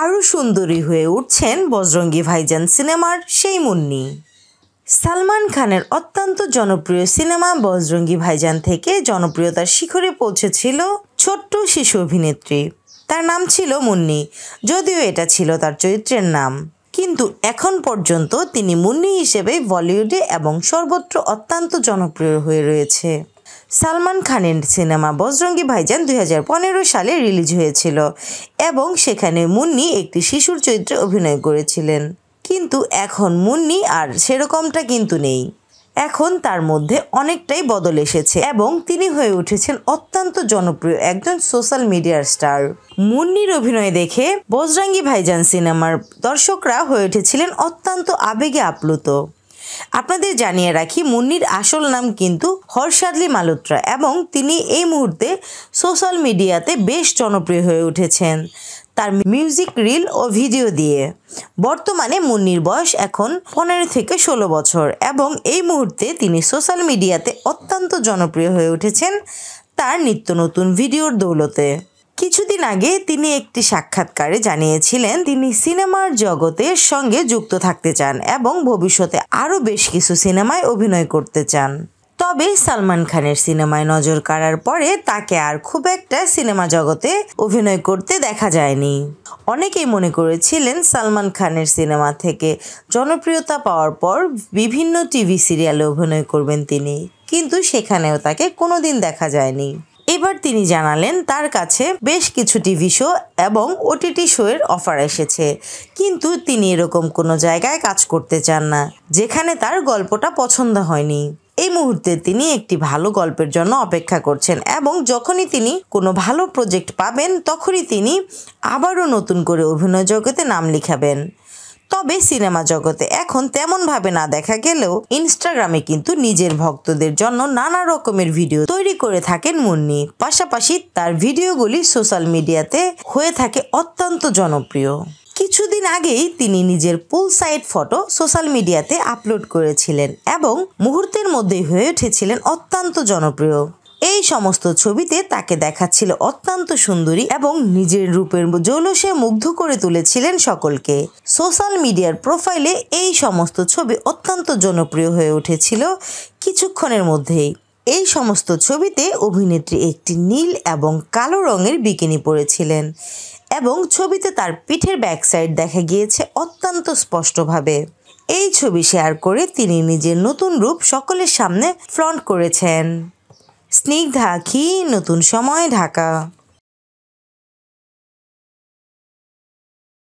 আরও সুন্দরী হয়ে উঠছেন বজরঙ্গী ভাইজান সিনেমার সেই মুন্নি সালমান খানের অত্যন্ত জনপ্রিয় সিনেমা বজরঙ্গী ভাইজান থেকে জনপ্রিয়তার শিখরে পৌঁছেছিল ছোট্ট শিশু অভিনেত্রী তার নাম ছিল মুন্নি যদিও এটা ছিল তার চরিত্রের নাম কিন্তু এখন পর্যন্ত তিনি মুন্নি হিসেবে বলিউডে এবং সর্বত্র অত্যন্ত জনপ্রিয় হয়ে রয়েছে সালমান খানের সিনেমা বজরঙ্গী ভাইজান দু সালে রিলিজ হয়েছিল এবং সেখানে মুন্নি একটি শিশুর চরিত্রে অভিনয় করেছিলেন কিন্তু এখন মুন্নি আর সেরকমটা কিন্তু নেই এখন তার মধ্যে অনেকটাই বদল এসেছে এবং তিনি হয়ে উঠেছেন অত্যন্ত জনপ্রিয় একজন সোশ্যাল মিডিয়ার স্টার মুন্নির অভিনয় দেখে বজরাঙ্গি ভাইজান সিনেমার দর্শকরা হয়ে উঠেছিলেন অত্যন্ত আবেগে আপ্লুত আপনাদের জানিয়ে রাখি মুন্নির আসল নাম কিন্তু হর্ষাদলি মালোত্রা এবং তিনি এই মুহূর্তে সোশ্যাল মিডিয়াতে বেশ জনপ্রিয় হয়ে উঠেছেন তার মিউজিক রিল ও ভিডিও দিয়ে বর্তমানে মুন্নির বয়স এখন পনেরো থেকে ষোলো বছর এবং এই মুহূর্তে তিনি সোশ্যাল মিডিয়াতে অত্যন্ত জনপ্রিয় হয়ে উঠেছেন তার নিত্য নতুন ভিডিওর দৌলতে কিছুদিন আগে তিনি একটি সাক্ষাৎকারে জানিয়েছিলেন তিনি সিনেমার জগতের সঙ্গে যুক্ত থাকতে চান এবং ভবিষ্যতে আরও বেশ কিছু সিনেমায় অভিনয় করতে চান তবে সালমান খানের সিনেমায় নজর কাড়ার পরে তাকে আর খুব একটা সিনেমা জগতে অভিনয় করতে দেখা যায়নি অনেকেই মনে করেছিলেন সালমান খানের সিনেমা থেকে জনপ্রিয়তা পাওয়ার পর বিভিন্ন টিভি সিরিয়ালে অভিনয় করবেন তিনি কিন্তু সেখানেও তাকে কোনোদিন দেখা যায়নি এবার তিনি জানালেন তার কাছে বেশ কিছু টিভি শো এবং ওটিটি শোয়ের অফার এসেছে কিন্তু তিনি এরকম কোনো জায়গায় কাজ করতে চান না যেখানে তার গল্পটা পছন্দ হয়নি এই মুহূর্তে তিনি একটি ভালো গল্পের জন্য অপেক্ষা করছেন এবং যখনই তিনি কোনো ভালো প্রজেক্ট পাবেন তখনই তিনি আবারও নতুন করে অভিনয় জগতে নাম লিখাবেন তবে সিনেমা জগতে এখন তেমনভাবে না দেখা গেলেও ইনস্টাগ্রামে কিন্তু নিজের ভক্তদের জন্য নানা রকমের ভিডিও তৈরি করে থাকেন মুন্নি পাশাপাশি তার ভিডিওগুলি সোশ্যাল মিডিয়াতে হয়ে থাকে অত্যন্ত জনপ্রিয় কিছুদিন আগেই তিনি নিজের পুল সাইড ফটো সোশ্যাল মিডিয়াতে আপলোড করেছিলেন এবং মুহূর্তের মধ্যেই হয়ে উঠেছিলেন অত্যন্ত জনপ্রিয় এই সমস্ত ছবিতে তাকে দেখাচ্ছিল অত্যন্ত সুন্দরী এবং নিজের রূপের জলসে মুগ্ধ করে তুলেছিলেন সকলকে সোশ্যাল মিডিয়ার প্রোফাইলে এই সমস্ত ছবি অত্যন্ত জনপ্রিয় হয়ে উঠেছিল কিছুক্ষণের মধ্যেই এই সমস্ত ছবিতে অভিনেত্রী একটি নীল এবং কালো রঙের বিকিনি পরেছিলেন এবং ছবিতে তার পিঠের ব্যাকসাইড দেখা গিয়েছে অত্যন্ত স্পষ্টভাবে এই ছবি শেয়ার করে তিনি নিজের নতুন রূপ সকলের সামনে ফ্লন্ট করেছেন স্নিগ্ধা আখি নতুন সময় ঢাকা